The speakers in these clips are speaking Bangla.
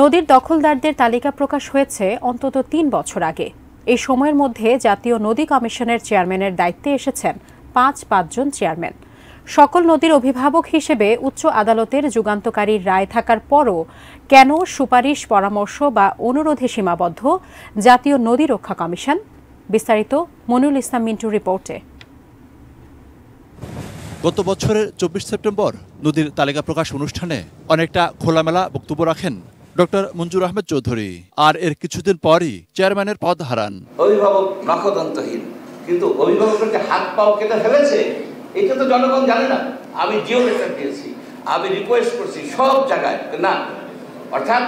নদীর দখলদারদের তালিকা প্রকাশ হয়েছে অন্তত তিন বছর আগে এই সময়ের মধ্যে জাতীয় নদী কমিশনের চেয়ারম্যানের দায়িত্বে এসেছেন পাঁচ পাঁচজন চেয়ারম্যান সকল নদীর অভিভাবক হিসেবে উচ্চ আদালতের যুগান্তকারী রায় থাকার পরও কেন সুপারিশ পরামর্শ বা অনুরোধে সীমাবদ্ধ জাতীয় নদী রক্ষা কমিশন বিস্তারিত মনুল ইসলাম মিন্টু রিপোর্টে গত বছরের চব্বিশ সেপ্টেম্বর নদীর তালিকা প্রকাশ অনুষ্ঠানে অনেকটা খোলামেলা বক্তব্য রাখেন ডক্টর মঞ্জুর আহমেদ চৌধুরী আর এর কিছুদিন পরই চেয়ারম্যানের পদ হারান অভিভাবক নখদন্তহীন কিন্তু অভিভাবককে হাত পাও কেটে ফেলেছে এটা তো জনগণ জানে না আমি জিও লেটার দিয়েছি আমি রিকোয়েস্ট করছি সব জায়গায় না অর্থাৎ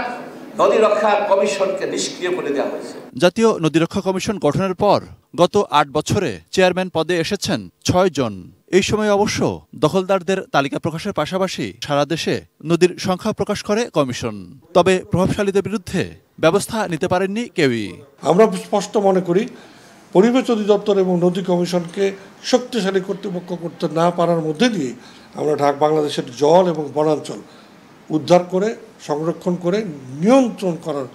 নদী রক্ষা কমিশনকে নিষ্ক্রিয় করে দেওয়া হয়েছে জাতীয় নদী রক্ষা কমিশন গঠনের পর গত আট বছরে চেয়ারম্যান পদে এসেছেন ছয় জন এই সময় অবশ্য দখলদারদের তালিকা প্রকাশের পাশাপাশি সারা দেশে নদীর সংখ্যা প্রকাশ করে কমিশন তবে প্রভাবশালীদের বিরুদ্ধে ব্যবস্থা নিতে পারেননি কেউই আমরা স্পষ্ট মনে করি পরিবেশ অধিদপ্তর এবং নদী কমিশনকে শক্তিশালী কর্তৃপক্ষ করতে না পারার মধ্যে দিয়ে আমরা ঢাক বাংলাদেশের জল এবং বনাঞ্চল উদ্ধার করে সংরক্ষণ করে নিয়ন্ত্রণ করার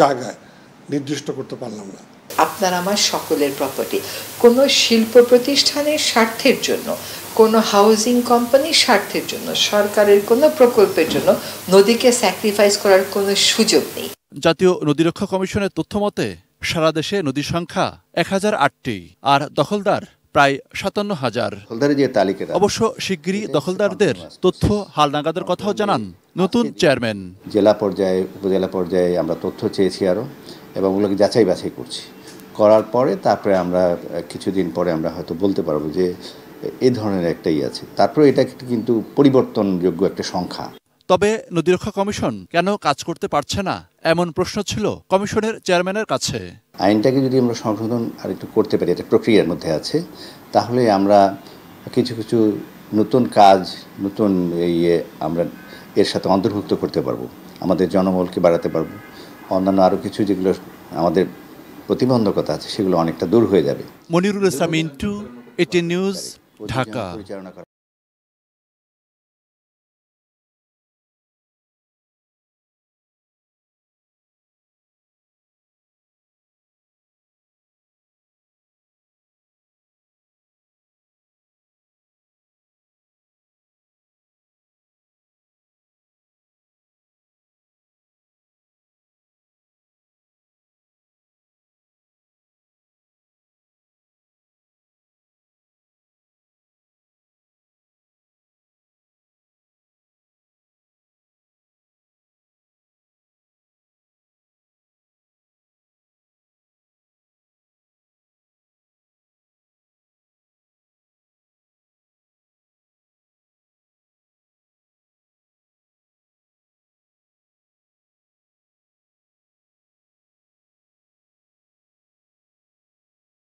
জায়গায় নির্দিষ্ট করতে পারলাম না আপনার আমার সকলের প্রপার্টি কোনো শিল্প প্রতিষ্ঠানের স্বার্থের জন্য কোনো হাউজিং কোম্পানির স্বার্থের জন্য সরকারের কোনো প্রকল্পের জন্য নদীকে স্যাক্রিফাইস করার কোনো সুযোগ নেই জাতীয় নদীরক্ষা কমিশনের তথ্য মতে সারা দেশে নদীর সংখ্যা এক হাজার আটটি আর দখলদার প্রায় সাতান্ন হাজার অবশ্য শিগগিরই দখলদারদের তথ্য হালনাগাদের কথাও জানান নতুন চেয়ারম্যান জেলা পর্যায়ে উপজেলা পর্যায়ে আমরা তথ্য চেয়েছি আরও এবং ওগুলোকে যাচাই বাছাই করছি করার পরে তারপরে আমরা কিছুদিন পরে আমরা হয়তো বলতে পারবো যে এ ধরনের একটাই আছে তারপরে এটা কিন্তু পরিবর্তনযোগ্য একটা সংখ্যা তবে নদীরক্ষা কমিশন কেন কাজ করতে পারছে না এমন প্রশ্ন ছিল কমিশনের চেয়ারম্যানের কাছে আইনটাকে যদি আমরা সংশোধন আর একটু করতে পারি এটা প্রক্রিয়ার মধ্যে আছে তাহলে আমরা কিছু কিছু নতুন কাজ নতুন ইয়ে আমরা এর সাথে অন্তর্ভুক্ত করতে পারবো আমাদের জনবলকে বাড়াতে পারবো অন্যান্য আরও কিছু যেগুলো আমাদের প্রতিবন্ধকতা আছে সেগুলো অনেকটা দূর হয়ে যাবে মনিরুল ইসলাম ইন্টু এটি নিউজ ঢাকা